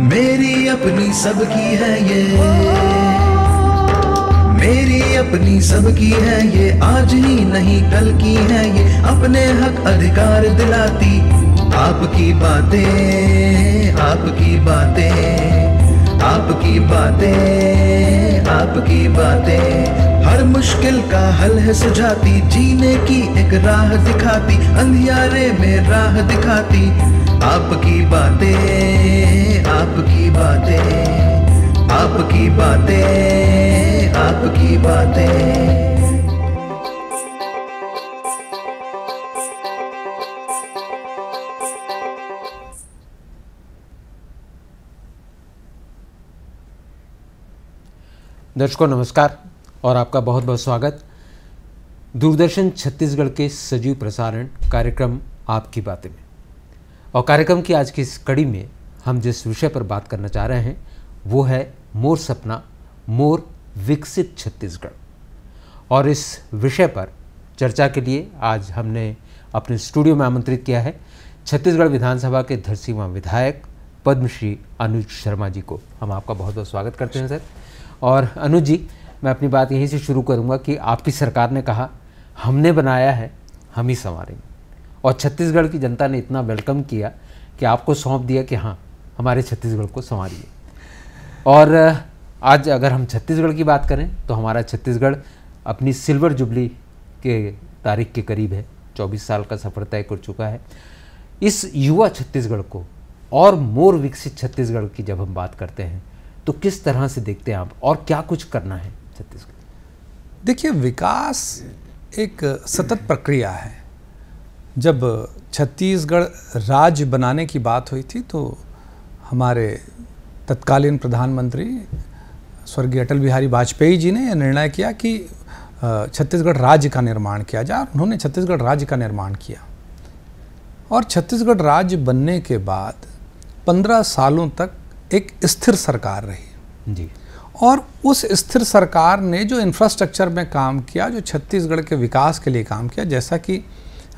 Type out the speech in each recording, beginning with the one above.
मेरी अपनी सबकी है ये मेरी अपनी सबकी है ये आज ही नहीं कल की है ये अपने हक अधिकार दिलाती आपकी बातें आपकी बातें आपकी बातें आपकी बातें हर मुश्किल का हल है सुझाती जीने की एक राह दिखाती अंधियारे में राह दिखाती आपकी बातें आपकी बातें आपकी बातें आपकी बातें दर्शकों नमस्कार और आपका बहुत बहुत स्वागत दूरदर्शन छत्तीसगढ़ के सजीव प्रसारण कार्यक्रम आपकी बातें में और कार्यक्रम की आज की इस कड़ी में हम जिस विषय पर बात करना चाह रहे हैं वो है मोर सपना मोर विकसित छत्तीसगढ़ और इस विषय पर चर्चा के लिए आज हमने अपने स्टूडियो में आमंत्रित किया है छत्तीसगढ़ विधानसभा के धरसीवा विधायक पद्मश्री अनुज शर्मा जी को हम आपका बहुत बहुत स्वागत करते हैं सर और अनुज जी मैं अपनी बात यहीं से शुरू करूंगा कि आपकी सरकार ने कहा हमने बनाया है हम ही संवारेंगे और छत्तीसगढ़ की जनता ने इतना वेलकम किया कि आपको सौंप दिया कि हाँ हमारे छत्तीसगढ़ को संवारिए और आज अगर हम छत्तीसगढ़ की बात करें तो हमारा छत्तीसगढ़ अपनी सिल्वर जुबली के तारीख के करीब है 24 साल का सफर तय कर चुका है इस युवा छत्तीसगढ़ को और मोर विकसित छत्तीसगढ़ की जब हम बात करते हैं तो किस तरह से देखते हैं आप और क्या कुछ करना है छत्तीसगढ़ देखिए विकास एक सतत प्रक्रिया है जब छत्तीसगढ़ राज्य बनाने की बात हुई थी तो हमारे तत्कालीन प्रधानमंत्री स्वर्गीय अटल बिहारी वाजपेयी जी ने यह निर्णय किया कि छत्तीसगढ़ राज्य का निर्माण किया जाए उन्होंने छत्तीसगढ़ राज्य का निर्माण किया और छत्तीसगढ़ राज्य बनने के बाद पंद्रह सालों तक एक स्थिर सरकार रही जी और उस स्थिर सरकार ने जो इंफ्रास्ट्रक्चर में काम किया जो छत्तीसगढ़ के विकास के लिए काम किया जैसा कि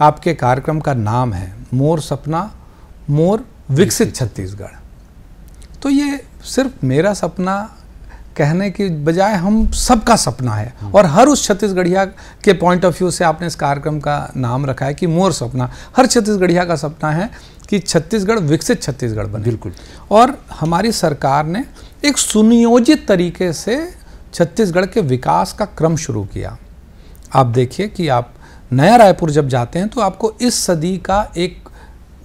आपके कार्यक्रम का नाम है मोर सपना मोर विकसित छत्तीसगढ़ तो ये सिर्फ मेरा सपना कहने की बजाय हम सबका सपना है हम्म। और हर उस छत्तीसगढ़िया के पॉइंट ऑफ व्यू से आपने इस कार्यक्रम का नाम रखा है कि मोर सपना हर छत्तीसगढ़िया का सपना है कि छत्तीसगढ़ विकसित छत्तीसगढ़ बने बिल्कुल और हमारी सरकार ने एक सुनियोजित तरीके से छत्तीसगढ़ के विकास का क्रम शुरू किया आप देखिए कि आप नया रायपुर जब जाते हैं तो आपको इस सदी का एक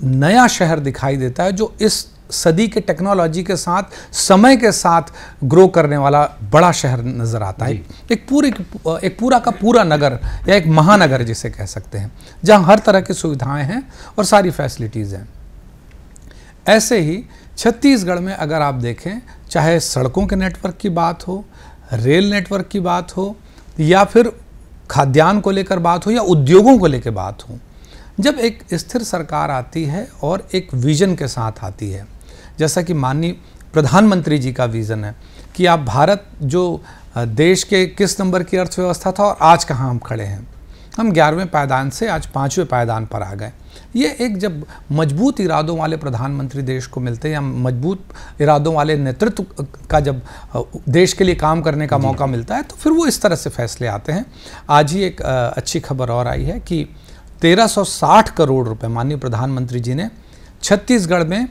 नया शहर दिखाई देता है जो इस सदी के टेक्नोलॉजी के साथ समय के साथ ग्रो करने वाला बड़ा शहर नज़र आता है एक पूरी एक पूरा का पूरा नगर या एक महानगर जिसे कह सकते हैं जहां हर तरह की सुविधाएं हैं और सारी फैसिलिटीज़ हैं ऐसे ही छत्तीसगढ़ में अगर आप देखें चाहे सड़कों के नेटवर्क की बात हो रेल नेटवर्क की बात हो या फिर खाद्यान्न को लेकर बात हो या उद्योगों को लेकर बात हो जब एक स्थिर सरकार आती है और एक विजन के साथ आती है जैसा कि माननीय प्रधानमंत्री जी का विज़न है कि आप भारत जो देश के किस नंबर की अर्थव्यवस्था था और आज कहाँ हम खड़े हैं हम ग्यारहवें पायदान से आज पाँचवें पायदान पर आ गए ये एक जब मजबूत इरादों वाले प्रधानमंत्री देश को मिलते हैं या मजबूत इरादों वाले नेतृत्व का जब देश के लिए काम करने का मौका मिलता है तो फिर वो इस तरह से फैसले आते हैं आज ही एक अच्छी खबर और आई है कि 1360 करोड़ रुपए माननीय प्रधानमंत्री जी ने छत्तीसगढ़ में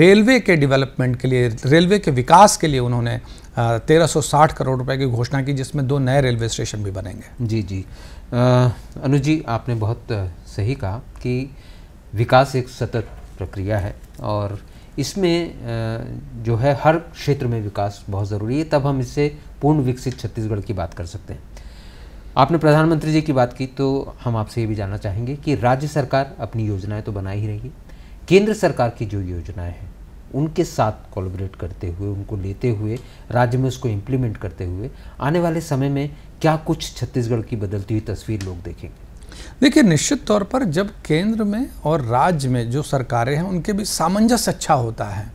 रेलवे के डेवलपमेंट के लिए रेलवे के विकास के लिए उन्होंने 1360 करोड़ रुपए की घोषणा की जिसमें दो नए रेलवे स्टेशन भी बनेंगे जी जी अनुज जी आपने बहुत सही कहा कि विकास एक सतत प्रक्रिया है और इसमें जो है हर क्षेत्र में विकास बहुत ज़रूरी है तब हम इससे पूर्ण विकसित छत्तीसगढ़ की बात कर सकते हैं आपने प्रधानमंत्री जी की बात की तो हम आपसे ये भी जानना चाहेंगे कि राज्य सरकार अपनी योजनाएं तो बना ही रही केंद्र सरकार की जो योजनाएं हैं उनके साथ कोलोबरेट करते हुए उनको लेते हुए राज्य में उसको इम्प्लीमेंट करते हुए आने वाले समय में क्या कुछ छत्तीसगढ़ की बदलती हुई तस्वीर लोग देखेंगे देखिए निश्चित तौर पर जब केंद्र में और राज्य में जो सरकारें हैं उनके बीच सामंजस्य अच्छा होता है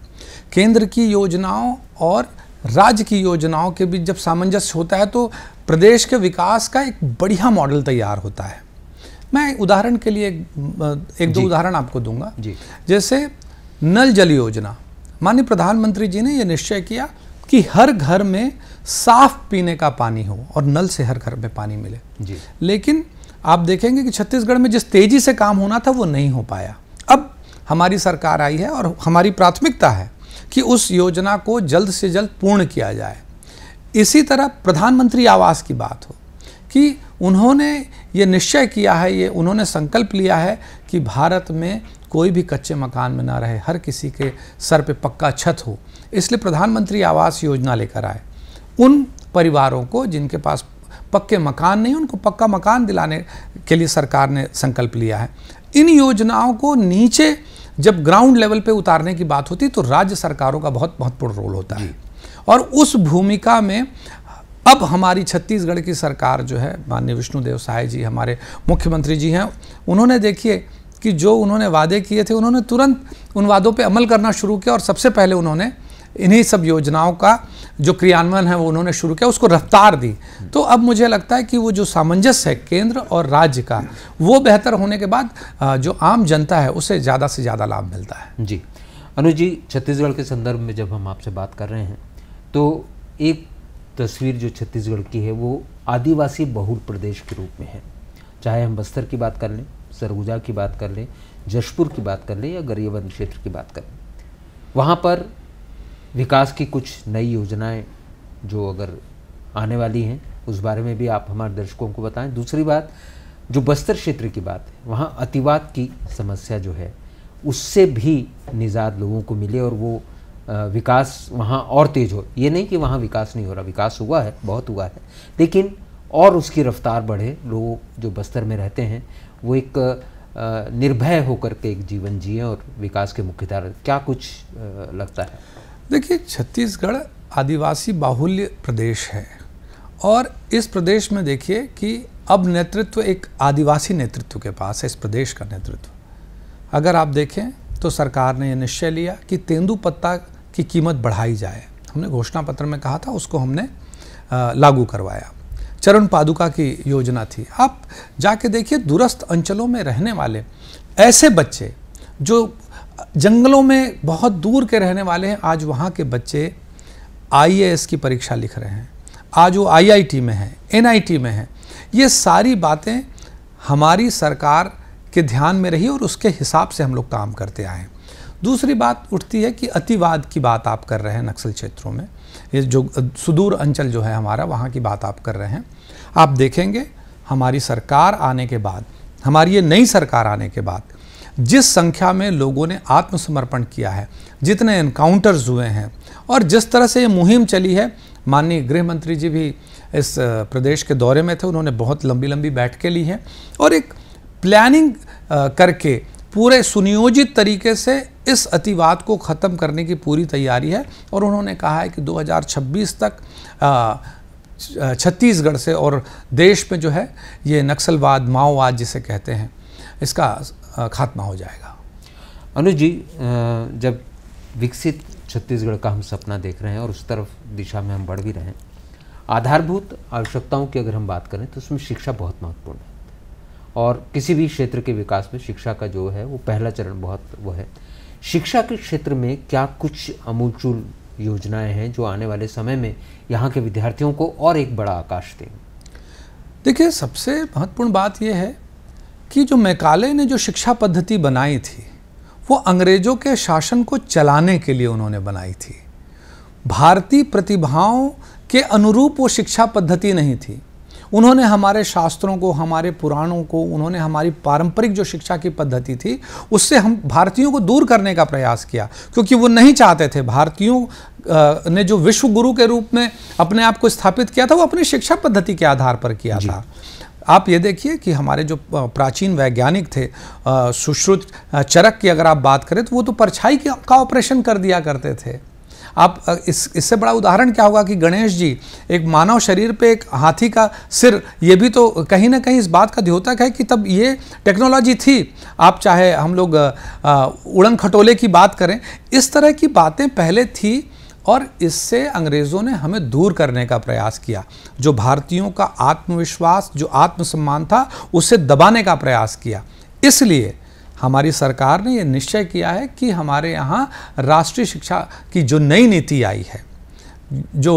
केंद्र की योजनाओं और राज्य की योजनाओं के बीच जब सामंजस्य होता है तो प्रदेश के विकास का एक बढ़िया मॉडल तैयार होता है मैं उदाहरण के लिए एक दो उदाहरण आपको दूंगा जी जैसे नल जल योजना माननीय प्रधानमंत्री जी ने यह निश्चय किया कि हर घर में साफ पीने का पानी हो और नल से हर घर में पानी मिले जी लेकिन आप देखेंगे कि छत्तीसगढ़ में जिस तेज़ी से काम होना था वो नहीं हो पाया अब हमारी सरकार आई है और हमारी प्राथमिकता है कि उस योजना को जल्द से जल्द पूर्ण किया जाए इसी तरह प्रधानमंत्री आवास की बात हो कि उन्होंने ये निश्चय किया है ये उन्होंने संकल्प लिया है कि भारत में कोई भी कच्चे मकान में ना रहे हर किसी के सर पे पक्का छत हो इसलिए प्रधानमंत्री आवास योजना लेकर आए उन परिवारों को जिनके पास पक्के मकान नहीं उनको पक्का मकान दिलाने के लिए सरकार ने संकल्प लिया है इन योजनाओं को नीचे जब ग्राउंड लेवल पे उतारने की बात होती तो राज्य सरकारों का बहुत महत्वपूर्ण रोल होता है और उस भूमिका में अब हमारी छत्तीसगढ़ की सरकार जो है माननीय विष्णुदेव साय जी हमारे मुख्यमंत्री जी हैं उन्होंने देखिए कि जो उन्होंने वादे किए थे उन्होंने तुरंत उन वादों पे अमल करना शुरू किया और सबसे पहले उन्होंने इन्हीं सब योजनाओं का जो क्रियान्वयन है वो उन्होंने शुरू किया उसको रफ्तार दी तो अब मुझे लगता है कि वो जो सामंजस्य है केंद्र और राज्य का वो बेहतर होने के बाद जो आम जनता है उसे ज़्यादा से ज़्यादा लाभ मिलता है जी अनुज जी छत्तीसगढ़ के संदर्भ में जब हम आपसे बात कर रहे हैं तो एक तस्वीर जो छत्तीसगढ़ की है वो आदिवासी बहुल प्रदेश के रूप में है चाहे हम बस्तर की बात कर लें सरगुजा की बात कर लें जशपुर की बात कर लें या गरियाबंद क्षेत्र की बात कर लें वहाँ पर विकास की कुछ नई योजनाएं जो अगर आने वाली हैं उस बारे में भी आप हमारे दर्शकों को बताएं दूसरी बात जो बस्तर क्षेत्र की बात है वहाँ अतिवाद की समस्या जो है उससे भी निजात लोगों को मिले और वो विकास वहाँ और तेज़ हो ये नहीं कि वहाँ विकास नहीं हो रहा विकास हुआ है बहुत हुआ है लेकिन और उसकी रफ्तार बढ़े लोग जो बस्तर में रहते हैं वो एक निर्भय होकर के एक जीवन जिए और विकास के मुख्य मुख्यधारा क्या कुछ लगता है देखिए छत्तीसगढ़ आदिवासी बाहुल्य प्रदेश है और इस प्रदेश में देखिए कि अब नेतृत्व एक आदिवासी नेतृत्व के पास है इस प्रदेश का नेतृत्व अगर आप देखें तो सरकार ने यह निश्चय लिया कि तेंदू पत्ता की कीमत बढ़ाई जाए हमने घोषणा पत्र में कहा था उसको हमने लागू करवाया चरण पादुका की योजना थी आप जाके देखिए दूरस्थ अंचलों में रहने वाले ऐसे बच्चे जो जंगलों में बहुत दूर के रहने वाले हैं आज वहाँ के बच्चे आईएएस की परीक्षा लिख रहे हैं आज वो आईआईटी में हैं एनआईटी में हैं ये सारी बातें हमारी सरकार के ध्यान में रही और उसके हिसाब से हम लोग काम करते आए दूसरी बात उठती है कि अतिवाद की बात आप कर रहे हैं नक्सल क्षेत्रों में ये जो सुदूर अंचल जो है हमारा वहाँ की बात आप कर रहे हैं आप देखेंगे हमारी सरकार आने के बाद हमारी ये नई सरकार आने के बाद जिस संख्या में लोगों ने आत्मसमर्पण किया है जितने एनकाउंटर्स हुए हैं और जिस तरह से ये मुहिम चली है माननीय गृह मंत्री जी भी इस प्रदेश के दौरे में थे उन्होंने बहुत लंबी लंबी बैठकें ली हैं और एक प्लानिंग करके पूरे सुनियोजित तरीके से इस अतिवाद को ख़त्म करने की पूरी तैयारी है और उन्होंने कहा है कि 2026 तक छत्तीसगढ़ से और देश में जो है ये नक्सलवाद माओवाद जिसे कहते हैं इसका खात्मा हो जाएगा अनुज जी जब विकसित छत्तीसगढ़ का हम सपना देख रहे हैं और उस तरफ दिशा में हम बढ़ भी रहे हैं आधारभूत आवश्यकताओं की अगर हम बात करें तो उसमें शिक्षा बहुत महत्वपूर्ण है और किसी भी क्षेत्र के विकास में शिक्षा का जो है वो पहला चरण बहुत वो है शिक्षा के क्षेत्र में क्या कुछ अमूलचूल योजनाएं हैं जो आने वाले समय में यहाँ के विद्यार्थियों को और एक बड़ा आकाश देंगे देखिए सबसे महत्वपूर्ण बात यह है कि जो मैकाले ने जो शिक्षा पद्धति बनाई थी वो अंग्रेज़ों के शासन को चलाने के लिए उन्होंने बनाई थी भारतीय प्रतिभाओं के अनुरूप वो शिक्षा पद्धति नहीं थी उन्होंने हमारे शास्त्रों को हमारे पुराणों को उन्होंने हमारी पारंपरिक जो शिक्षा की पद्धति थी उससे हम भारतीयों को दूर करने का प्रयास किया क्योंकि वो नहीं चाहते थे भारतीयों ने जो विश्व गुरु के रूप में अपने आप को स्थापित किया था वो अपनी शिक्षा पद्धति के आधार पर किया था आप ये देखिए कि हमारे जो प्राचीन वैज्ञानिक थे सुश्रुत चरक की अगर आप बात करें तो वो तो परछाई का ऑपरेशन कर दिया करते थे आप इस इससे बड़ा उदाहरण क्या होगा कि गणेश जी एक मानव शरीर पे एक हाथी का सिर ये भी तो कहीं ना कहीं इस बात का द्योतक है कि तब ये टेक्नोलॉजी थी आप चाहे हम लोग उड़न खटोले की बात करें इस तरह की बातें पहले थी और इससे अंग्रेज़ों ने हमें दूर करने का प्रयास किया जो भारतीयों का आत्मविश्वास जो आत्मसम्मान था उसे दबाने का प्रयास किया इसलिए हमारी सरकार ने यह निश्चय किया है कि हमारे यहाँ राष्ट्रीय शिक्षा की जो नई नीति आई है जो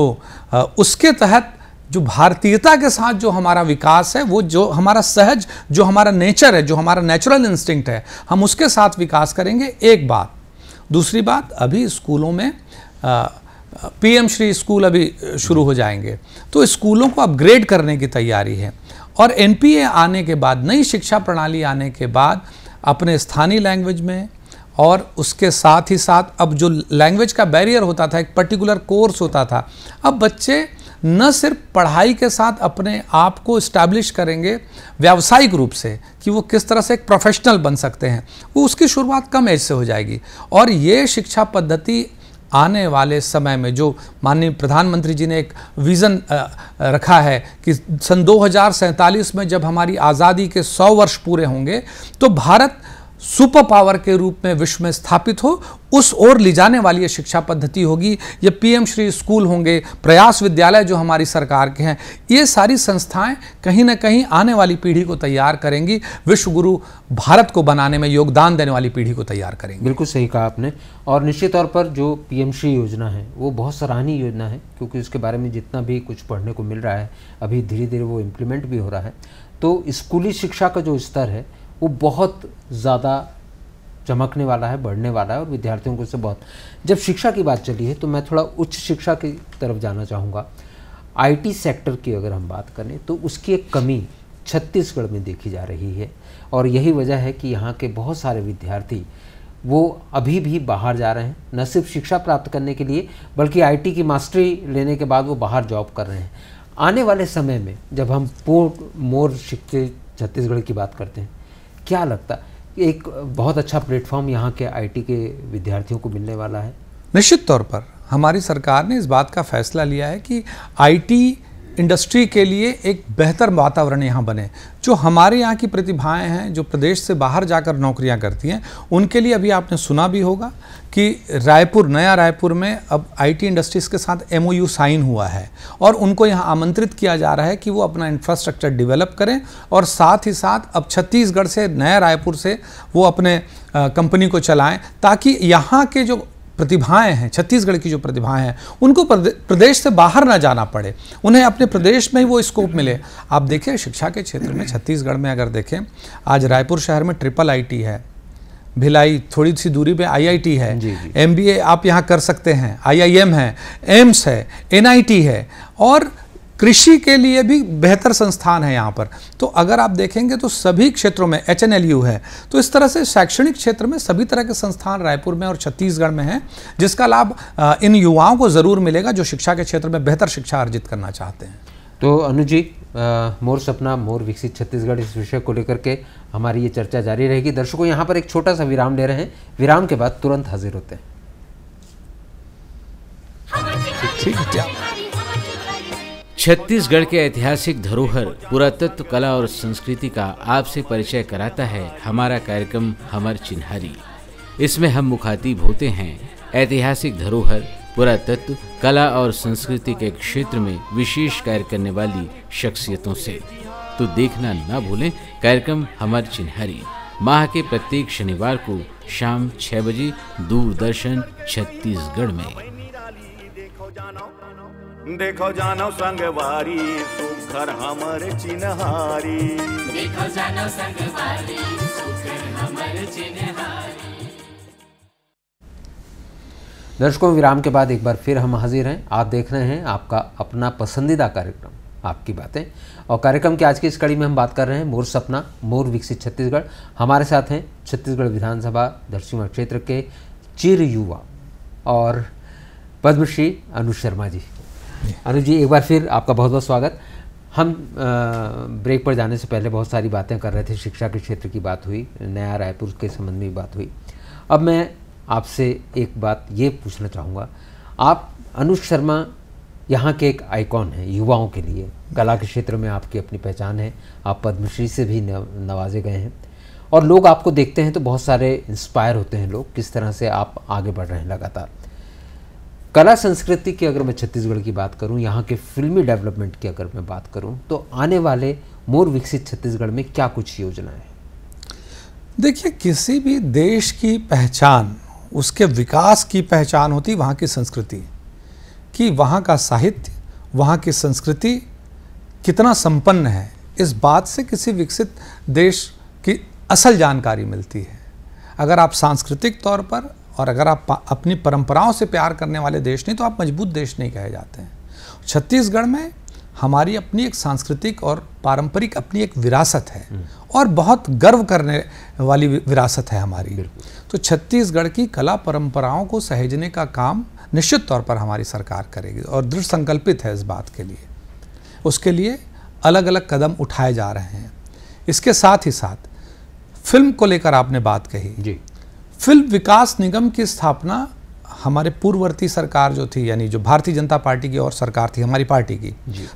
उसके तहत जो भारतीयता के साथ जो हमारा विकास है वो जो हमारा सहज जो हमारा नेचर है जो हमारा नेचुरल इंस्टिंक्ट है हम उसके साथ विकास करेंगे एक बात दूसरी बात अभी स्कूलों में पीएम श्री स्कूल अभी शुरू हो जाएंगे तो स्कूलों को अपग्रेड करने की तैयारी है और एनपीए आने के बाद नई शिक्षा प्रणाली आने के बाद अपने स्थानीय लैंग्वेज में और उसके साथ ही साथ अब जो लैंग्वेज का बैरियर होता था एक पर्टिकुलर कोर्स होता था अब बच्चे न सिर्फ पढ़ाई के साथ अपने आप को इस्टेब्लिश करेंगे व्यावसायिक रूप से कि वो किस तरह से एक प्रोफेशनल बन सकते हैं वो उसकी शुरुआत कम एज से हो जाएगी और ये शिक्षा पद्धति आने वाले समय में जो माननीय प्रधानमंत्री जी ने एक विज़न रखा है कि सन दो में जब हमारी आज़ादी के सौ वर्ष पूरे होंगे तो भारत सुपर पावर के रूप में विश्व में स्थापित हो उस ओर ले जाने वाली ये शिक्षा पद्धति होगी ये पीएम श्री स्कूल होंगे प्रयास विद्यालय जो हमारी सरकार के हैं ये सारी संस्थाएं कहीं ना कहीं आने वाली पीढ़ी को तैयार करेंगी विश्व गुरु भारत को बनाने में योगदान देने वाली पीढ़ी को तैयार करेंगी बिल्कुल सही कहा आपने और निश्चित तौर पर जो एम श्री योजना है वो बहुत सराहनीय योजना है क्योंकि उसके बारे में जितना भी कुछ पढ़ने को मिल रहा है अभी धीरे धीरे वो इम्प्लीमेंट भी हो रहा है तो स्कूली शिक्षा का जो स्तर है वो बहुत ज़्यादा चमकने वाला है बढ़ने वाला है और विद्यार्थियों को इससे बहुत जब शिक्षा की बात चली है तो मैं थोड़ा उच्च शिक्षा की तरफ जाना चाहूँगा आईटी सेक्टर की अगर हम बात करें तो उसकी एक कमी छत्तीसगढ़ में देखी जा रही है और यही वजह है कि यहाँ के बहुत सारे विद्यार्थी वो अभी भी बाहर जा रहे हैं न सिर्फ शिक्षा प्राप्त करने के लिए बल्कि आईटी की मास्टरी लेने के बाद वो बाहर जॉब कर रहे हैं आने वाले समय में जब हम पोर्ट मोर शिक्षित छत्तीसगढ़ की बात करते हैं क्या लगता एक बहुत अच्छा प्लेटफॉर्म यहाँ के आईटी के विद्यार्थियों को मिलने वाला है निश्चित तौर पर हमारी सरकार ने इस बात का फैसला लिया है कि आईटी इंडस्ट्री के लिए एक बेहतर वातावरण यहाँ बने जो हमारे यहाँ की प्रतिभाएं हैं जो प्रदेश से बाहर जाकर नौकरियाँ करती हैं उनके लिए अभी आपने सुना भी होगा कि रायपुर नया रायपुर में अब आईटी इंडस्ट्रीज़ के साथ एमओयू साइन हुआ है और उनको यहाँ आमंत्रित किया जा रहा है कि वो अपना इंफ्रास्ट्रक्चर डिवेलप करें और साथ ही साथ अब छत्तीसगढ़ से नया रायपुर से वो अपने कंपनी को चलाएँ ताकि यहाँ के जो प्रतिभाएं हैं छत्तीसगढ़ की जो प्रतिभाएं हैं उनको प्रदेश से बाहर ना जाना पड़े उन्हें अपने प्रदेश में ही वो स्कोप मिले आप देखें शिक्षा के क्षेत्र में छत्तीसगढ़ में अगर देखें आज रायपुर शहर में ट्रिपल आईटी है भिलाई थोड़ी सी दूरी पे आईआईटी है एमबीए आप यहाँ कर सकते हैं आईआईएम है एम्स है एनआईटी है और कृषि के लिए भी बेहतर संस्थान है यहाँ पर तो अगर आप देखेंगे तो सभी क्षेत्रों में एच है तो इस तरह से शैक्षणिक क्षेत्र में सभी तरह के संस्थान रायपुर में और छत्तीसगढ़ में हैं जिसका लाभ इन युवाओं को ज़रूर मिलेगा जो शिक्षा के क्षेत्र में बेहतर शिक्षा अर्जित करना चाहते हैं तो अनुजी मोर सपना मोर विकसित छत्तीसगढ़ इस विषय को लेकर के हमारी ये चर्चा जारी रहेगी दर्शकों यहाँ पर एक छोटा सा विराम ले रहे हैं विराम के बाद तुरंत हाजिर होते हैं ठीक है छत्तीसगढ़ के ऐतिहासिक धरोहर पुरातत्व कला और संस्कृति का आपसे परिचय कराता है हमारा कार्यक्रम हमर चिन्हारी इसमें हम मुखातिब होते हैं ऐतिहासिक धरोहर पुरातत्व कला और संस्कृति के क्षेत्र में विशेष कार्य करने वाली शख्सियतों से तो देखना न भूलें कार्यक्रम हमर चिन्हारी माह के प्रत्येक शनिवार को शाम छह बजे दूरदर्शन छत्तीसगढ़ में देखो जानो संगवारी सुखर हमर चिन्हारी देखो जानो संगवारी सुखर हमर चिन्हारी दर्शकों विराम के बाद एक बार फिर हम हाजिर हैं आप देख रहे हैं आपका अपना पसंदीदा कार्यक्रम आपकी बातें और कार्यक्रम की आज की इस कड़ी में हम बात कर रहे हैं मोर सपना मोर विकसित छत्तीसगढ़ हमारे साथ हैं छत्तीसगढ़ विधानसभा दक्षिणा क्षेत्र के चिर युवा और पद्मश्री अनु शर्मा जी अनुज जी एक बार फिर आपका बहुत बहुत स्वागत हम ब्रेक पर जाने से पहले बहुत सारी बातें कर रहे थे शिक्षा के क्षेत्र की बात हुई नया रायपुर के संबंध में बात हुई अब मैं आपसे एक बात ये पूछना चाहूँगा आप अनुज शर्मा यहाँ के एक आइकॉन हैं युवाओं के लिए कला के क्षेत्र में आपकी अपनी पहचान है आप पद्मश्री से भी नवाजे गए हैं और लोग आपको देखते हैं तो बहुत सारे इंस्पायर होते हैं लोग किस तरह से आप आगे बढ़ रहे हैं लगातार कला संस्कृति की अगर मैं छत्तीसगढ़ की बात करूं यहाँ के फिल्मी डेवलपमेंट की अगर मैं बात करूं तो आने वाले मोर विकसित छत्तीसगढ़ में क्या कुछ योजनाएं हैं देखिए किसी भी देश की पहचान उसके विकास की पहचान होती वहाँ की संस्कृति कि वहाँ का साहित्य वहाँ की संस्कृति कितना संपन्न है इस बात से किसी विकसित देश की असल जानकारी मिलती है अगर आप सांस्कृतिक तौर पर और अगर आप अपनी परंपराओं से प्यार करने वाले देश नहीं तो आप मजबूत देश नहीं कहे जाते हैं छत्तीसगढ़ में हमारी अपनी एक सांस्कृतिक और पारंपरिक अपनी एक विरासत है हम्म। और बहुत गर्व करने वाली विरासत है हमारी तो छत्तीसगढ़ की कला परंपराओं को सहेजने का काम निश्चित तौर पर हमारी सरकार करेगी और दृढ़ संकल्पित है इस बात के लिए उसके लिए अलग अलग कदम उठाए जा रहे हैं इसके साथ ही साथ फिल्म को लेकर आपने बात कही जी फिल्म विकास निगम की स्थापना हमारे पूर्ववर्ती सरकार जो थी यानी जो भारतीय जनता पार्टी की और सरकार थी हमारी पार्टी की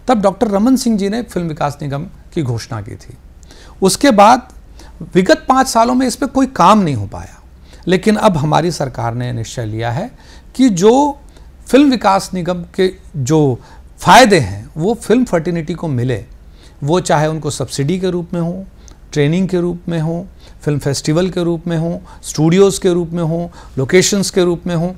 तब डॉक्टर रमन सिंह जी ने फिल्म विकास निगम की घोषणा की थी उसके बाद विगत पाँच सालों में इस पर कोई काम नहीं हो पाया लेकिन अब हमारी सरकार ने निश्चय लिया है कि जो फिल्म विकास निगम के जो फ़ायदे हैं वो फिल्म फर्टिनिटी को मिले वो चाहे उनको सब्सिडी के रूप में हो ट्रेनिंग के रूप में हों फिल्म फेस्टिवल के रूप में हों स्टूडियोज़ के रूप में हों लोकेशंस के रूप में हों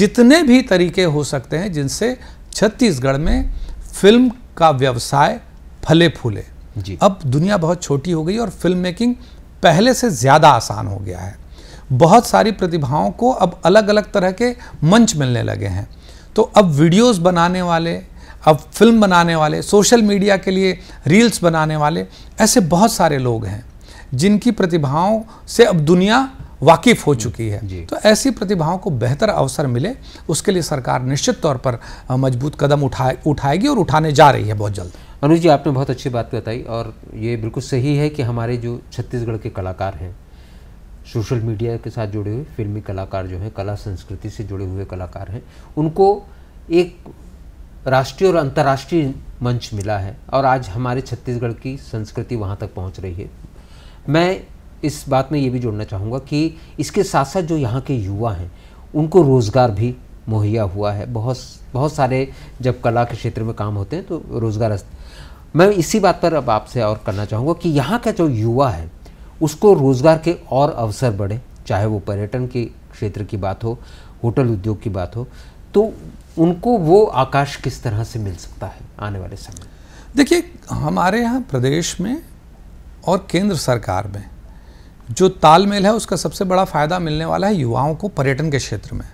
जितने भी तरीके हो सकते हैं जिनसे छत्तीसगढ़ में फिल्म का व्यवसाय फले फूले जी अब दुनिया बहुत छोटी हो गई और फिल्म मेकिंग पहले से ज़्यादा आसान हो गया है बहुत सारी प्रतिभाओं को अब अलग अलग तरह के मंच मिलने लगे हैं तो अब वीडियोस बनाने वाले अब फिल्म बनाने वाले सोशल मीडिया के लिए रील्स बनाने वाले ऐसे बहुत सारे लोग हैं जिनकी प्रतिभाओं से अब दुनिया वाकिफ हो चुकी है तो ऐसी प्रतिभाओं को बेहतर अवसर मिले उसके लिए सरकार निश्चित तौर पर मजबूत कदम उठाए उठाएगी और उठाने जा रही है बहुत जल्द अनुज जी आपने बहुत अच्छी बात बताई और ये बिल्कुल सही है कि हमारे जो छत्तीसगढ़ के कलाकार हैं सोशल मीडिया के साथ जुड़े हुए फिल्मी कलाकार जो हैं कला संस्कृति से जुड़े हुए कलाकार हैं उनको एक राष्ट्रीय और अंतर्राष्ट्रीय मंच मिला है और आज हमारे छत्तीसगढ़ की संस्कृति वहाँ तक पहुँच रही है मैं इस बात में ये भी जोड़ना चाहूँगा कि इसके साथ साथ जो यहाँ के युवा हैं उनको रोज़गार भी मुहैया हुआ है बहुत बहुत सारे जब कला के क्षेत्र में काम होते हैं तो रोज़गार मैं इसी बात पर अब आपसे और करना चाहूँगा कि यहाँ का जो युवा है उसको रोज़गार के और अवसर बढ़े चाहे वो पर्यटन के क्षेत्र की बात हो होटल उद्योग की बात हो तो उनको वो आकाश किस तरह से मिल सकता है आने वाले समय देखिए हमारे यहाँ प्रदेश में और केंद्र सरकार में जो तालमेल है उसका सबसे बड़ा फायदा मिलने वाला है युवाओं को पर्यटन के क्षेत्र में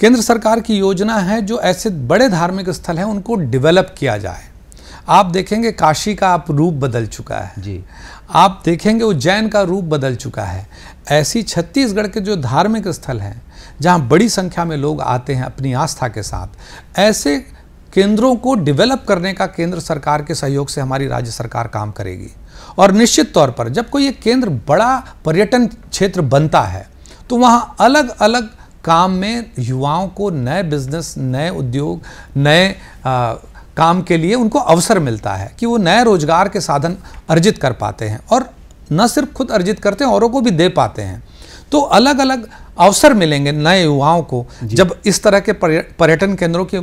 केंद्र सरकार की योजना है जो ऐसे बड़े धार्मिक स्थल हैं उनको डेवलप किया जाए आप देखेंगे काशी का आप रूप बदल चुका है जी आप देखेंगे उज्जैन का रूप बदल चुका है ऐसी छत्तीसगढ़ के जो धार्मिक स्थल हैं जहां बड़ी संख्या में लोग आते हैं अपनी आस्था के साथ ऐसे केंद्रों को डेवलप करने का केंद्र सरकार के सहयोग से हमारी राज्य सरकार काम करेगी और निश्चित तौर पर जब कोई ये केंद्र बड़ा पर्यटन क्षेत्र बनता है तो वहाँ अलग अलग काम में युवाओं को नए बिजनेस नए उद्योग नए आ, काम के लिए उनको अवसर मिलता है कि वो नए रोजगार के साधन अर्जित कर पाते हैं और न सिर्फ खुद अर्जित करते हैं औरों को भी दे पाते हैं तो अलग अलग अवसर मिलेंगे नए युवाओं को जब इस तरह के पर्यटन केंद्रों की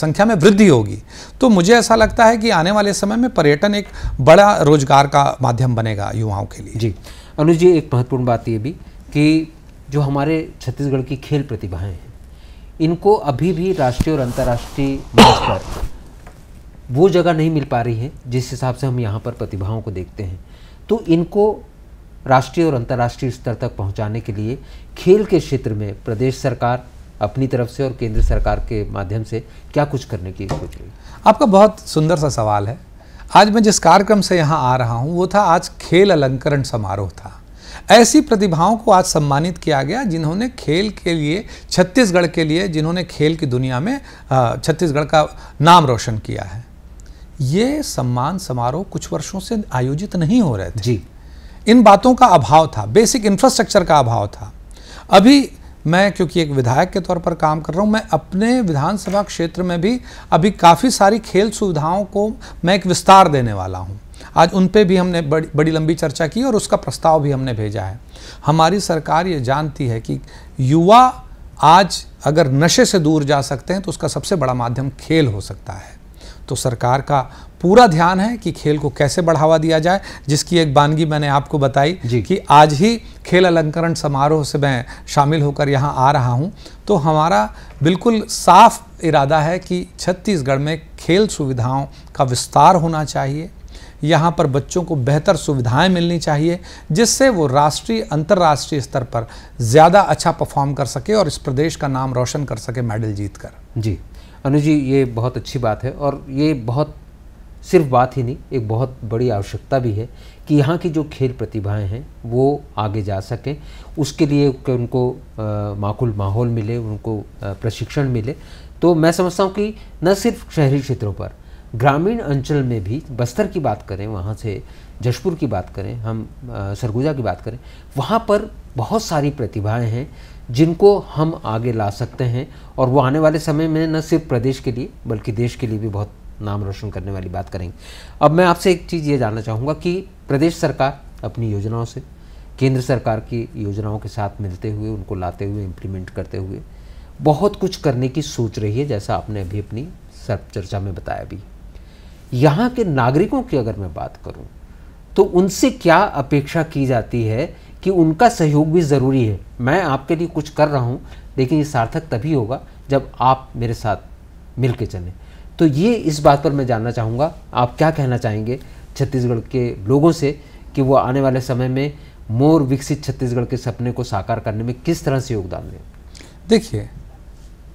संख्या में वृद्धि होगी तो मुझे ऐसा लगता है कि आने वाले समय में पर्यटन एक बड़ा रोजगार का माध्यम बनेगा युवाओं के लिए जी अनुज जी एक महत्वपूर्ण बात ये भी कि जो हमारे छत्तीसगढ़ की खेल प्रतिभाएं हैं इनको अभी भी राष्ट्रीय और अंतर्राष्ट्रीय मंच पर वो जगह नहीं मिल पा रही है जिस हिसाब से हम यहाँ पर प्रतिभाओं को देखते हैं तो इनको राष्ट्रीय और अंतर्राष्ट्रीय स्तर तक पहुंचाने के लिए खेल के क्षेत्र में प्रदेश सरकार अपनी तरफ से और केंद्र सरकार के माध्यम से क्या कुछ करने की सोच रही आपका बहुत सुंदर सा सवाल है आज मैं जिस कार्यक्रम से यहाँ आ रहा हूँ वो था आज खेल अलंकरण समारोह था ऐसी प्रतिभाओं को आज सम्मानित किया गया जिन्होंने खेल के लिए छत्तीसगढ़ के लिए जिन्होंने खेल की दुनिया में छत्तीसगढ़ का नाम रोशन किया है ये सम्मान समारोह कुछ वर्षों से आयोजित नहीं हो रहे थे जी इन बातों का अभाव था बेसिक इंफ्रास्ट्रक्चर का अभाव था अभी मैं क्योंकि एक विधायक के तौर पर काम कर रहा हूँ मैं अपने विधानसभा क्षेत्र में भी अभी काफ़ी सारी खेल सुविधाओं को मैं एक विस्तार देने वाला हूँ आज उन पे भी हमने बड़ी बड़ी लंबी चर्चा की और उसका प्रस्ताव भी हमने भेजा है हमारी सरकार ये जानती है कि युवा आज अगर नशे से दूर जा सकते हैं तो उसका सबसे बड़ा माध्यम खेल हो सकता है तो सरकार का पूरा ध्यान है कि खेल को कैसे बढ़ावा दिया जाए जिसकी एक बानगी मैंने आपको बताई कि आज ही खेल अलंकरण समारोह से मैं शामिल होकर यहाँ आ रहा हूँ तो हमारा बिल्कुल साफ इरादा है कि छत्तीसगढ़ में खेल सुविधाओं का विस्तार होना चाहिए यहाँ पर बच्चों को बेहतर सुविधाएं मिलनी चाहिए जिससे वो राष्ट्रीय अंतर्राष्ट्रीय स्तर पर ज़्यादा अच्छा परफॉर्म कर सके और इस प्रदेश का नाम रोशन कर सके मेडल जीत कर जी अनुजी जी ये बहुत अच्छी बात है और ये बहुत सिर्फ बात ही नहीं एक बहुत बड़ी आवश्यकता भी है कि यहाँ की जो खेल प्रतिभाएं हैं वो आगे जा सकें उसके लिए उनको माकूल माहौल मिले उनको प्रशिक्षण मिले तो मैं समझता हूँ कि न सिर्फ शहरी क्षेत्रों पर ग्रामीण अंचल में भी बस्तर की बात करें वहाँ से जशपुर की बात करें हम सरगुजा की बात करें वहाँ पर बहुत सारी प्रतिभाएं हैं जिनको हम आगे ला सकते हैं और वो आने वाले समय में न सिर्फ प्रदेश के लिए बल्कि देश के लिए भी बहुत नाम रोशन करने वाली बात करेंगे अब मैं आपसे एक चीज़ ये जानना चाहूँगा कि प्रदेश सरकार अपनी योजनाओं से केंद्र सरकार की योजनाओं के साथ मिलते हुए उनको लाते हुए इम्प्लीमेंट करते हुए बहुत कुछ करने की सोच रही है जैसा आपने अभी अपनी सर्व चर्चा में बताया भी यहाँ के नागरिकों की अगर मैं बात करूँ तो उनसे क्या अपेक्षा की जाती है कि उनका सहयोग भी ज़रूरी है मैं आपके लिए कुछ कर रहा हूँ लेकिन ये सार्थक तभी होगा जब आप मेरे साथ मिल के चलें तो ये इस बात पर मैं जानना चाहूँगा आप क्या कहना चाहेंगे छत्तीसगढ़ के लोगों से कि वो आने वाले समय में मोर विकसित छत्तीसगढ़ के सपने को साकार करने में किस तरह से योगदान दें देखिए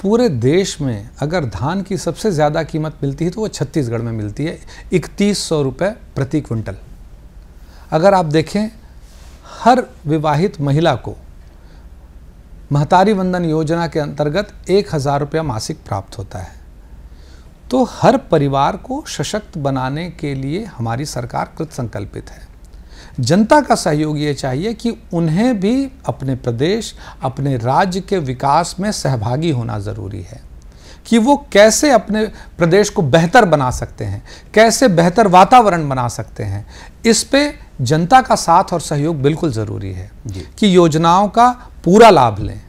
पूरे देश में अगर धान की सबसे ज़्यादा कीमत मिलती है तो वो छत्तीसगढ़ में मिलती है इकतीस सौ रुपये प्रति क्विंटल अगर आप देखें हर विवाहित महिला को महतारी वंदन योजना के अंतर्गत एक हज़ार रुपया मासिक प्राप्त होता है तो हर परिवार को सशक्त बनाने के लिए हमारी सरकार कृतसंकल्पित है जनता का सहयोग ये चाहिए कि उन्हें भी अपने प्रदेश अपने राज्य के विकास में सहभागी होना ज़रूरी है कि वो कैसे अपने प्रदेश को बेहतर बना सकते हैं कैसे बेहतर वातावरण बना सकते हैं इस पे जनता का साथ और सहयोग बिल्कुल ज़रूरी है कि योजनाओं का पूरा लाभ लें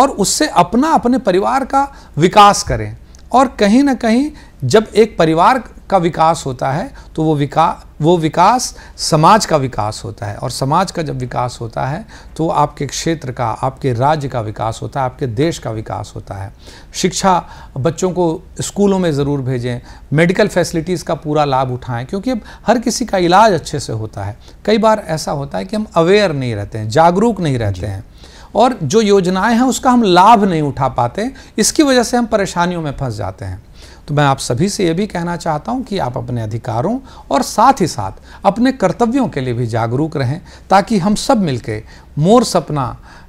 और उससे अपना अपने परिवार का विकास करें और कहीं ना कहीं जब एक परिवार का विकास होता है तो वो विकास वो विकास समाज का विकास होता है और समाज का जब विकास होता है तो आपके क्षेत्र का आपके राज्य का विकास होता है आपके देश का विकास होता है शिक्षा बच्चों को स्कूलों में ज़रूर भेजें मेडिकल फैसिलिटीज़ का पूरा लाभ उठाएं क्योंकि अब हर किसी का इलाज अच्छे से होता है कई बार ऐसा होता है कि हम अवेयर नहीं रहते हैं जागरूक नहीं रहते हैं और जो योजनाएं हैं उसका हम लाभ नहीं उठा पाते इसकी वजह से हम परेशानियों में फंस जाते हैं तो मैं आप सभी से ये भी कहना चाहता हूँ कि आप अपने अधिकारों और साथ ही साथ अपने कर्तव्यों के लिए भी जागरूक रहें ताकि हम सब मिलके मोर सपना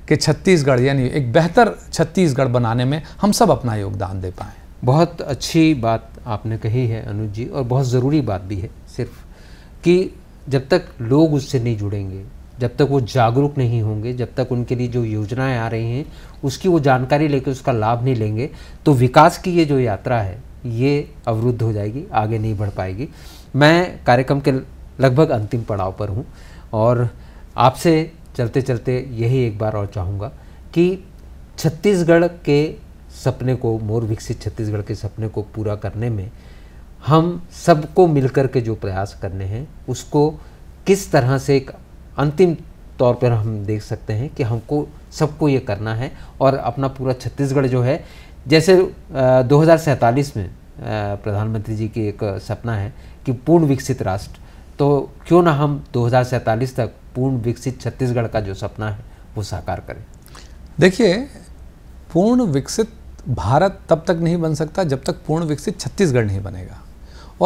के छत्तीसगढ़ यानी एक बेहतर छत्तीसगढ़ बनाने में हम सब अपना योगदान दे पाएँ बहुत अच्छी बात आपने कही है अनुज जी और बहुत ज़रूरी बात भी है सिर्फ कि जब तक लोग उससे नहीं जुड़ेंगे जब तक वो जागरूक नहीं होंगे जब तक उनके लिए जो योजनाएं आ रही हैं उसकी वो जानकारी लेकर उसका लाभ नहीं लेंगे तो विकास की ये जो यात्रा है ये अवरुद्ध हो जाएगी आगे नहीं बढ़ पाएगी मैं कार्यक्रम के लगभग अंतिम पड़ाव पर हूँ और आपसे चलते चलते यही एक बार और चाहूँगा कि छत्तीसगढ़ के सपने को मोर विकसित छत्तीसगढ़ के सपने को पूरा करने में हम सबको मिलकर के जो प्रयास करने हैं उसको किस तरह से एक अंतिम तौर पर हम देख सकते हैं कि हमको सबको ये करना है और अपना पूरा छत्तीसगढ़ जो है जैसे दो में प्रधानमंत्री जी की एक सपना है कि पूर्ण विकसित राष्ट्र तो क्यों ना हम दो तक पूर्ण विकसित छत्तीसगढ़ का जो सपना है वो साकार करें देखिए पूर्ण विकसित भारत तब तक नहीं बन सकता जब तक पूर्ण विकसित छत्तीसगढ़ नहीं बनेगा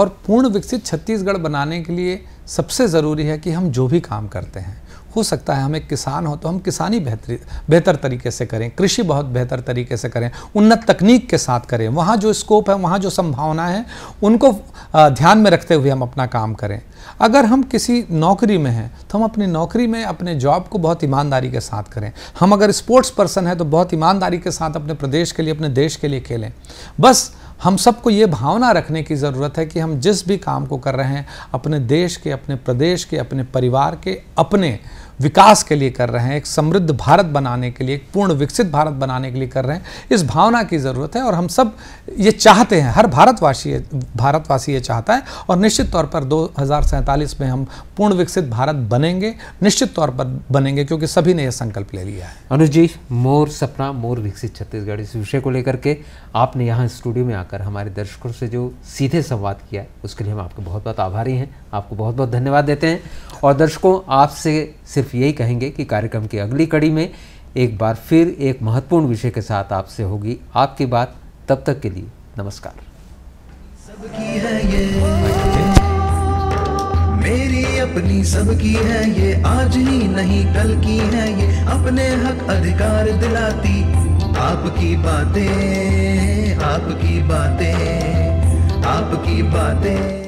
और पूर्ण विकसित छत्तीसगढ़ बनाने के लिए सबसे ज़रूरी है कि हम जो भी काम करते हैं हो सकता है हम एक किसान हो तो हम किसानी बेहतरी बेहतर तरीके से करें कृषि बहुत बेहतर तरीके से करें उन्नत तकनीक के साथ करें वहाँ जो स्कोप है वहाँ जो संभावना है उनको ध्यान में रखते हुए हम अपना काम करें अगर हम किसी नौकरी में हैं तो हम अपनी नौकरी में अपने जॉब को बहुत ईमानदारी के साथ करें हम अगर स्पोर्ट्स पर्सन हैं तो बहुत ईमानदारी के साथ अपने प्रदेश के लिए अपने देश के लिए खेलें बस हम सबको ये भावना रखने की ज़रूरत है कि हम जिस भी काम को कर रहे हैं अपने देश के अपने प्रदेश के अपने परिवार के अपने विकास के लिए कर रहे हैं एक समृद्ध भारत बनाने के लिए एक पूर्ण विकसित भारत बनाने के लिए कर रहे हैं इस भावना की ज़रूरत है और हम सब ये चाहते हैं हर भारतवासी भारतवासी ये चाहता है और निश्चित तौर पर दो में हम पूर्ण विकसित भारत बनेंगे निश्चित तौर पर बनेंगे क्योंकि सभी ने यह संकल्प ले लिया है अनुज जी मोर सपना मोर विकसित छत्तीसगढ़ इस विषय को लेकर के आपने यहाँ स्टूडियो में आकर हमारे दर्शकों से जो सीधे संवाद किया उसके लिए हम आपके बहुत बहुत आभारी हैं आपको बहुत बहुत धन्यवाद देते हैं और दर्शकों आपसे सिर्फ यही कहेंगे कि कार्यक्रम की अगली कड़ी में एक बार फिर एक महत्वपूर्ण विषय के साथ आपसे होगी आपकी बात तब तक के लिए नमस्कार मेरी अपनी सबकी है ये आज ही नहीं कल की है ये अपने हक अधिकार दिलाती आपकी बातें आपकी बातें आपकी बातें